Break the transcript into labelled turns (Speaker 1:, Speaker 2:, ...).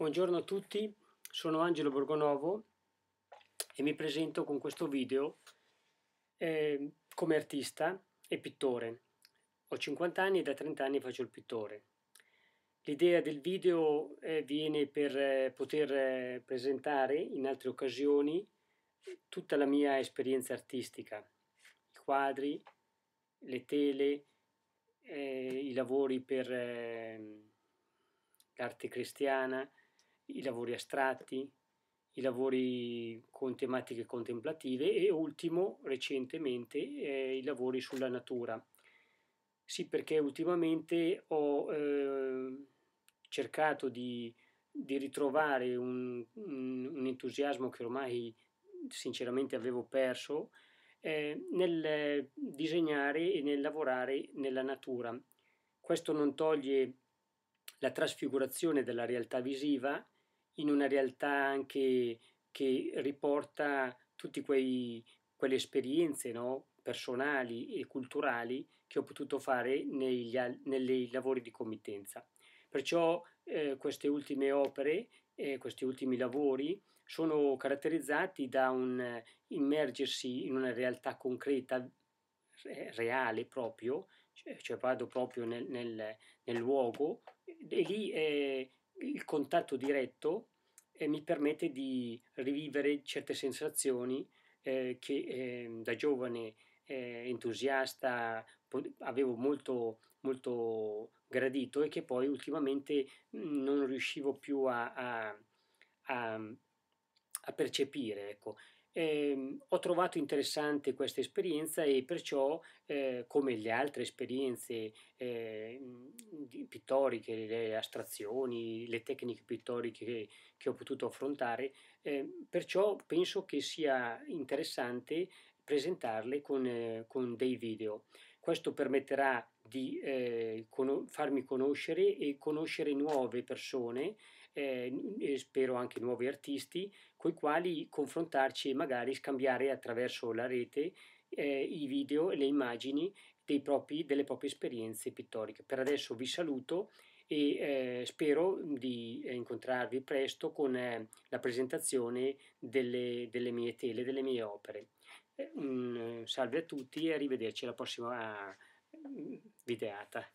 Speaker 1: Buongiorno a tutti, sono Angelo Borgonovo e mi presento con questo video eh, come artista e pittore. Ho 50 anni e da 30 anni faccio il pittore. L'idea del video eh, viene per eh, poter eh, presentare in altre occasioni tutta la mia esperienza artistica, i quadri, le tele, eh, i lavori per ehm, l'arte cristiana, i lavori astratti, i lavori con tematiche contemplative e ultimo, recentemente, eh, i lavori sulla natura. Sì, perché ultimamente ho eh, cercato di, di ritrovare un, un, un, entusiasmo che ormai sinceramente avevo perso eh, nel disegnare e nel lavorare nella natura. Questo non toglie la trasfigurazione della realtà visiva, in una realtà anche che riporta tutte quelle esperienze no? personali e culturali che ho potuto fare negli, nei lavori di committenza. Perciò eh, queste ultime opere, eh, questi ultimi lavori, sono caratterizzati da un eh, immergersi in una realtà concreta, reale proprio, cioè, cioè vado proprio nel, nel, nel luogo e lì eh, il contatto diretto eh, mi permette di rivivere certe sensazioni eh, che ehm, da giovane eh, entusiasta avevo molto, molto gradito e che poi ultimamente mm, non riuscivo più a, a, a, a percepire. Ecco. Eh, ho trovato interessante questa esperienza e perciò, eh, come le altre esperienze eh, pittoriche, le astrazioni, le tecniche pittoriche che, che ho potuto affrontare, eh, perciò penso che sia interessante presentarle con, eh, con dei video. Questo permetterà di eh, con farmi conoscere e conoscere nuove persone, eh, spero anche nuovi artisti, con i quali confrontarci e magari scambiare attraverso la rete eh, i video e le immagini propri, delle proprie esperienze pittoriche. Per adesso vi saluto e eh, spero di eh, incontrarvi presto con eh, la presentazione delle, delle, mie tele, delle mie opere. Eh, un, salve a tutti e arrivederci alla prossima mm, videata.